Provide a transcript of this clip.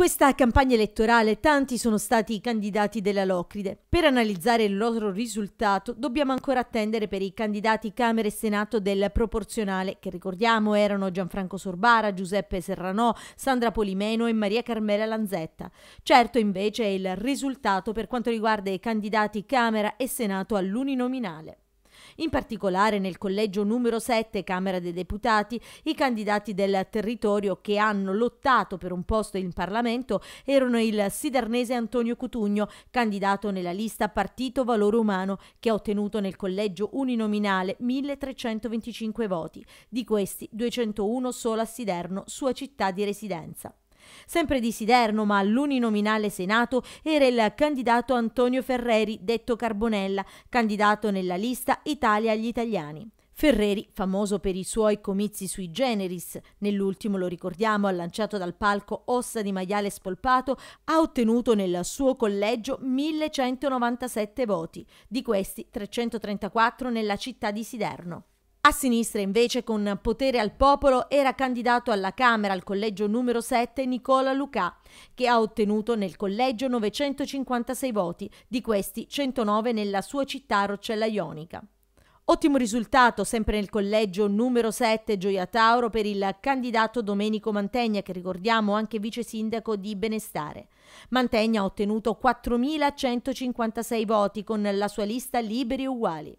questa campagna elettorale tanti sono stati i candidati della Locride. Per analizzare il loro risultato dobbiamo ancora attendere per i candidati Camera e Senato del proporzionale, che ricordiamo erano Gianfranco Sorbara, Giuseppe Serranò, Sandra Polimeno e Maria Carmela Lanzetta. Certo invece è il risultato per quanto riguarda i candidati Camera e Senato all'uninominale. In particolare nel collegio numero 7 Camera dei Deputati i candidati del territorio che hanno lottato per un posto in Parlamento erano il sidernese Antonio Cutugno, candidato nella lista Partito Valore Umano, che ha ottenuto nel collegio uninominale 1325 voti, di questi 201 solo a Siderno, sua città di residenza. Sempre di Siderno, ma all'uninominale Senato, era il candidato Antonio Ferreri, detto Carbonella, candidato nella lista Italia agli italiani. Ferreri, famoso per i suoi comizi sui generis, nell'ultimo lo ricordiamo, ha lanciato dal palco ossa di maiale spolpato, ha ottenuto nel suo collegio 1197 voti, di questi 334 nella città di Siderno. A sinistra invece con potere al popolo era candidato alla Camera al collegio numero 7 Nicola Lucà, che ha ottenuto nel collegio 956 voti, di questi 109 nella sua città Roccella Ionica. Ottimo risultato sempre nel collegio numero 7 Gioia Tauro per il candidato Domenico Mantegna, che ricordiamo anche vice sindaco di Benestare. Mantegna ha ottenuto 4.156 voti con la sua lista Liberi Uguali.